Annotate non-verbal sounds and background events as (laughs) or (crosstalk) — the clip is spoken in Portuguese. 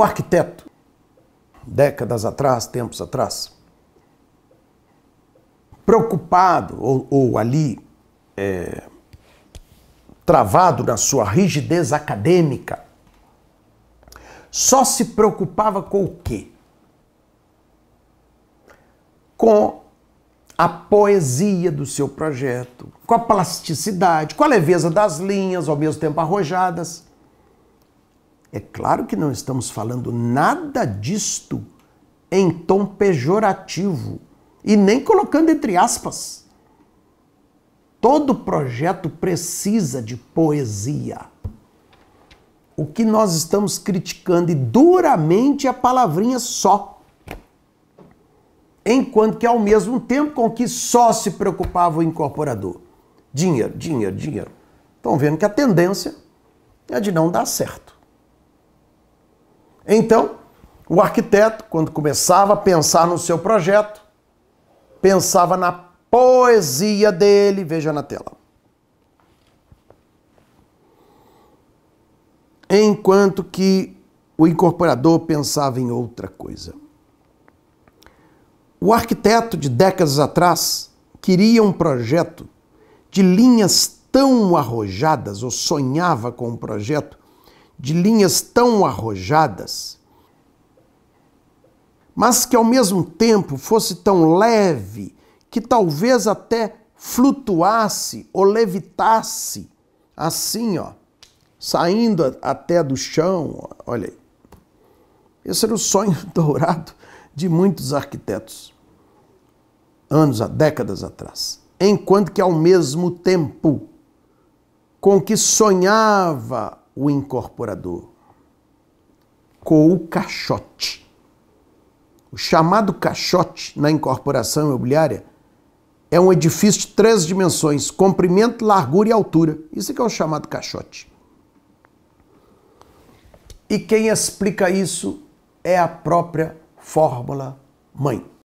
O arquiteto, décadas atrás, tempos atrás, preocupado ou, ou ali é, travado na sua rigidez acadêmica, só se preocupava com o quê? Com a poesia do seu projeto, com a plasticidade, com a leveza das linhas, ao mesmo tempo arrojadas. É claro que não estamos falando nada disto em tom pejorativo e nem colocando entre aspas. Todo projeto precisa de poesia. O que nós estamos criticando e duramente é a palavrinha só. Enquanto que, ao mesmo tempo com que só se preocupava o incorporador. Dinheiro, dinheiro, dinheiro. Estão vendo que a tendência é de não dar certo. Então, o arquiteto, quando começava a pensar no seu projeto, pensava na poesia dele, veja na tela. Enquanto que o incorporador pensava em outra coisa. O arquiteto de décadas atrás queria um projeto de linhas tão arrojadas, ou sonhava com um projeto de linhas tão arrojadas, mas que ao mesmo tempo fosse tão leve que talvez até flutuasse ou levitasse assim, ó, saindo até do chão, olha aí. Esse era o sonho (laughs) dourado de muitos arquitetos, anos, há décadas atrás. Enquanto que, ao mesmo tempo, com que sonhava o incorporador. Com o caixote. O chamado caixote na incorporação imobiliária é um edifício de três dimensões: comprimento, largura e altura. Isso que é o chamado caixote. E quem explica isso é a própria fórmula mãe.